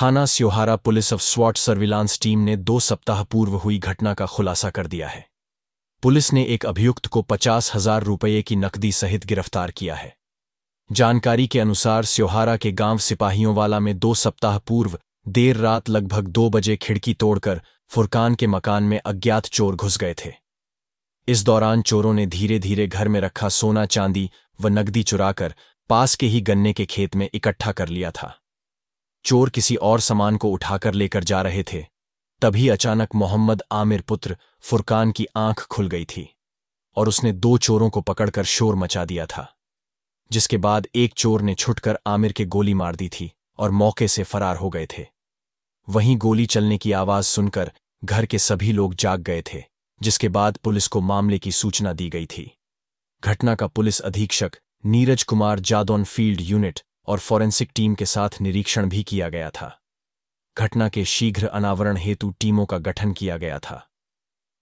थाना Seohara police of स्वाट surveillance team ने दो सप्ताह पूर्व हुई घटना का खुलासा कर दिया है पुलिस ने एक अभियुक्त को पचास हजार रुपये की नकदी सहित गिरफ्तार किया है जानकारी के अनुसार स्योहारा के गांव सिपाहियोंवाला में दो सप्ताह पूर्व देर रात लगभग दो बजे खिड़की तोड़कर फुरकान के मकान में अज्ञात चोर घुस गए थे इस दौरान चोरों ने धीरे धीरे घर में रखा सोना चांदी व नकदी चुराकर पास के ही गन्ने के खेत में इकट्ठा कर लिया था चोर किसी और सामान को उठाकर लेकर जा रहे थे तभी अचानक मोहम्मद आमिर पुत्र फुरकान की आंख खुल गई थी और उसने दो चोरों को पकड़कर शोर मचा दिया था जिसके बाद एक चोर ने छुटकर आमिर के गोली मार दी थी और मौके से फरार हो गए थे वहीं गोली चलने की आवाज सुनकर घर के सभी लोग जाग गए थे जिसके बाद पुलिस को मामले की सूचना दी गई थी घटना का पुलिस अधीक्षक नीरज कुमार जादौन फील्ड यूनिट और फॉरेंसिक टीम के साथ निरीक्षण भी किया गया था घटना के शीघ्र अनावरण हेतु टीमों का गठन किया गया था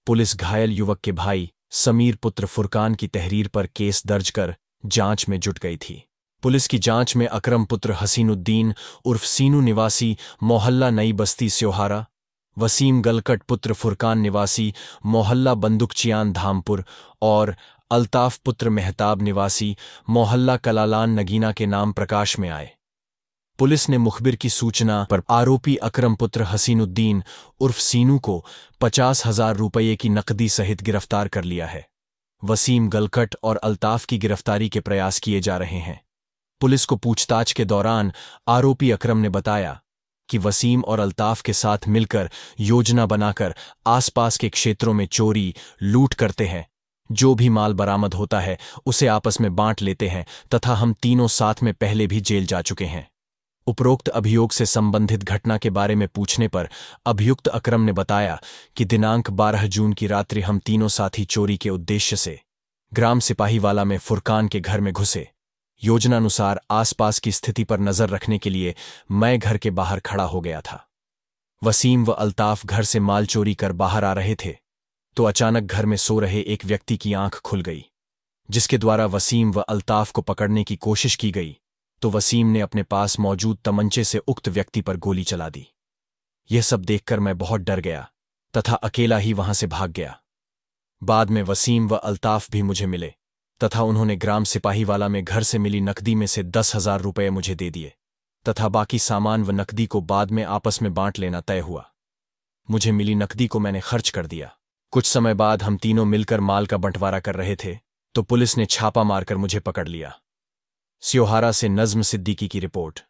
पुलिस घायल युवक के भाई समीर पुत्र फुरकान की तहरीर पर केस दर्ज कर जांच में जुट गई थी पुलिस की जांच में अकरम पुत्र हसीनुद्दीन उर्फ सीनू निवासी मोहल्ला नई बस्ती स्योहारा वसीम गलकट पुत्र फुरकान निवासी मोहल्ला बंदुकचियान धामपुर और अल्ताफ पुत्र मेहताब निवासी मोहल्ला कलालान नगीना के नाम प्रकाश में आए पुलिस ने मुखबिर की सूचना पर आरोपी अकरम पुत्र हसीनुद्दीन उर्फ सीनू को पचास हजार रुपये की नकदी सहित गिरफ्तार कर लिया है वसीम गलकट और अल्ताफ की गिरफ्तारी के प्रयास किए जा रहे हैं पुलिस को पूछताछ के दौरान आरोपी अकरम ने बताया कि वसीम और अल्ताफ के साथ मिलकर योजना बनाकर आसपास के क्षेत्रों में चोरी लूट करते हैं जो भी माल बरामद होता है उसे आपस में बांट लेते हैं तथा हम तीनों साथ में पहले भी जेल जा चुके हैं उपरोक्त अभियोग से संबंधित घटना के बारे में पूछने पर अभियुक्त अक्रम ने बताया कि दिनांक 12 जून की रात्रि हम तीनों साथी चोरी के उद्देश्य से ग्राम सिपाहीवाला में फुरकान के घर में घुसे योजनानुसार आसपास की स्थिति पर नजर रखने के लिए मैं घर के बाहर खड़ा हो गया था वसीम व अल्ताफ घर से माल चोरी कर बाहर आ रहे थे तो अचानक घर में सो रहे एक व्यक्ति की आंख खुल गई जिसके द्वारा वसीम व अल्ताफ को पकड़ने की कोशिश की गई तो वसीम ने अपने पास मौजूद तमंचे से उक्त व्यक्ति पर गोली चला दी यह सब देखकर मैं बहुत डर गया तथा अकेला ही वहां से भाग गया बाद में वसीम व अल्ताफ भी मुझे मिले तथा उन्होंने ग्राम सिपाहीवाला में घर से मिली नकदी में से दस हजार रुपये मुझे दे दिए तथा बाकी सामान व नकदी को बाद में आपस में बांट लेना तय हुआ मुझे मिली नकदी को मैंने खर्च कर दिया कुछ समय बाद हम तीनों मिलकर माल का बंटवारा कर रहे थे तो पुलिस ने छापा मारकर मुझे पकड़ लिया सियोहारा से नज्म सिद्दीकी की रिपोर्ट